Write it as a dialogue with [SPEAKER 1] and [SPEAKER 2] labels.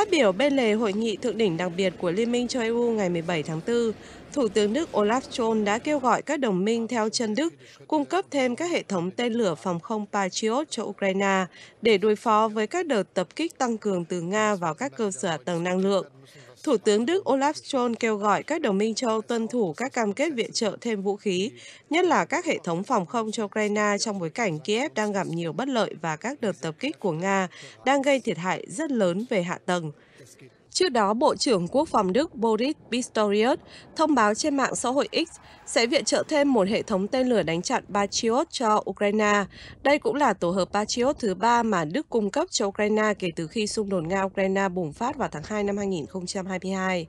[SPEAKER 1] Phát biểu bên lề hội nghị thượng đỉnh đặc biệt của Liên minh châu Âu ngày 17 tháng 4, Thủ tướng Đức Olaf Scholz đã kêu gọi các đồng minh theo chân Đức cung cấp thêm các hệ thống tên lửa phòng không Patriot cho Ukraine để đối phó với các đợt tập kích tăng cường từ Nga vào các cơ sở tầng năng lượng. Thủ tướng Đức Olaf Scholz kêu gọi các đồng minh châu tuân thủ các cam kết viện trợ thêm vũ khí, nhất là các hệ thống phòng không cho Ukraine trong bối cảnh Kiev đang gặp nhiều bất lợi và các đợt tập kích của Nga đang gây thiệt hại rất lớn về hạ tầng. Trước đó, Bộ trưởng Quốc phòng Đức Boris Pistorius thông báo trên mạng xã hội X sẽ viện trợ thêm một hệ thống tên lửa đánh chặn Patriot cho Ukraine. Đây cũng là tổ hợp Patriot thứ ba mà Đức cung cấp cho Ukraine kể từ khi xung đột Nga-Ukraine bùng phát vào tháng 2 năm 2022.